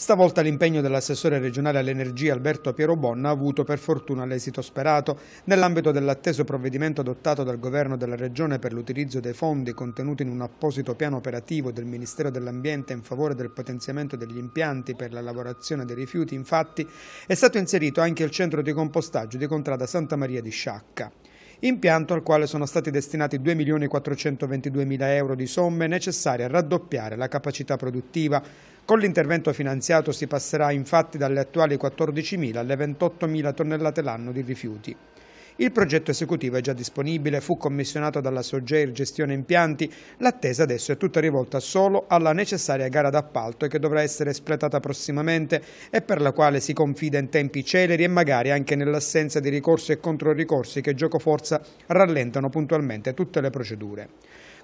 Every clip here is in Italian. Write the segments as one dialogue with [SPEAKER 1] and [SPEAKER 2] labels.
[SPEAKER 1] Stavolta l'impegno dell'assessore regionale all'energia Alberto Piero Bonna ha avuto per fortuna l'esito sperato. Nell'ambito dell'atteso provvedimento adottato dal governo della regione per l'utilizzo dei fondi contenuti in un apposito piano operativo del Ministero dell'Ambiente in favore del potenziamento degli impianti per la lavorazione dei rifiuti, infatti, è stato inserito anche il centro di compostaggio di Contrada Santa Maria di Sciacca impianto al quale sono stati destinati 2.422.000 euro di somme necessarie a raddoppiare la capacità produttiva. Con l'intervento finanziato si passerà infatti dalle attuali 14.000 alle 28.000 tonnellate l'anno di rifiuti. Il progetto esecutivo è già disponibile, fu commissionato dalla Sogeir Gestione Impianti, l'attesa adesso è tutta rivolta solo alla necessaria gara d'appalto che dovrà essere espletata prossimamente e per la quale si confida in tempi celeri e magari anche nell'assenza di ricorsi e controricorsi che giocoforza rallentano puntualmente tutte le procedure.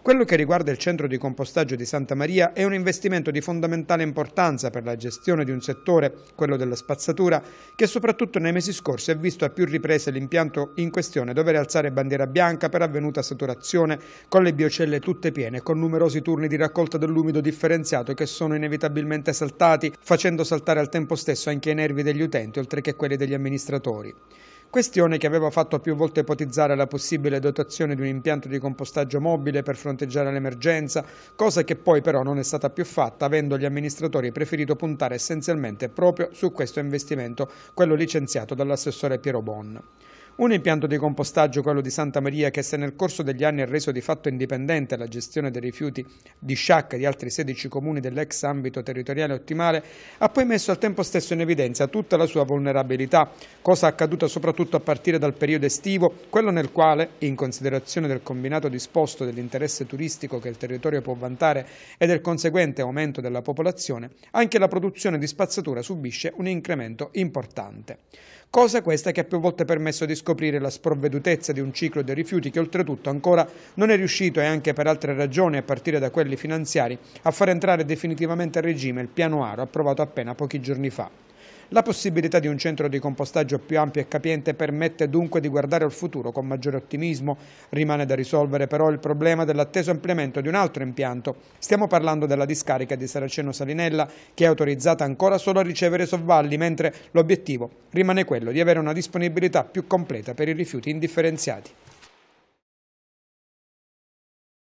[SPEAKER 1] Quello che riguarda il centro di compostaggio di Santa Maria è un investimento di fondamentale importanza per la gestione di un settore, quello della spazzatura, che soprattutto nei mesi scorsi ha visto a più riprese l'impianto in questione dover alzare bandiera bianca per avvenuta saturazione con le biocelle tutte piene, con numerosi turni di raccolta dell'umido differenziato che sono inevitabilmente saltati, facendo saltare al tempo stesso anche i nervi degli utenti, oltre che quelli degli amministratori questione che aveva fatto più volte ipotizzare la possibile dotazione di un impianto di compostaggio mobile per fronteggiare l'emergenza, cosa che poi però non è stata più fatta, avendo gli amministratori preferito puntare essenzialmente proprio su questo investimento, quello licenziato dall'assessore Piero Bon. Un impianto di compostaggio, quello di Santa Maria, che se nel corso degli anni ha reso di fatto indipendente la gestione dei rifiuti di Sciacca e di altri 16 comuni dell'ex ambito territoriale ottimale, ha poi messo al tempo stesso in evidenza tutta la sua vulnerabilità, cosa accaduta soprattutto a partire dal periodo estivo, quello nel quale, in considerazione del combinato disposto dell'interesse turistico che il territorio può vantare e del conseguente aumento della popolazione, anche la produzione di spazzatura subisce un incremento importante cosa questa che ha più volte permesso di scoprire la sprovvedutezza di un ciclo dei rifiuti che oltretutto ancora non è riuscito e anche per altre ragioni, a partire da quelli finanziari, a far entrare definitivamente a regime il piano Aro approvato appena pochi giorni fa. La possibilità di un centro di compostaggio più ampio e capiente permette dunque di guardare al futuro con maggiore ottimismo. Rimane da risolvere però il problema dell'atteso ampliamento di un altro impianto. Stiamo parlando della discarica di Saraceno Salinella che è autorizzata ancora solo a ricevere sovvalli, mentre l'obiettivo rimane quello di avere una disponibilità più completa per i rifiuti indifferenziati.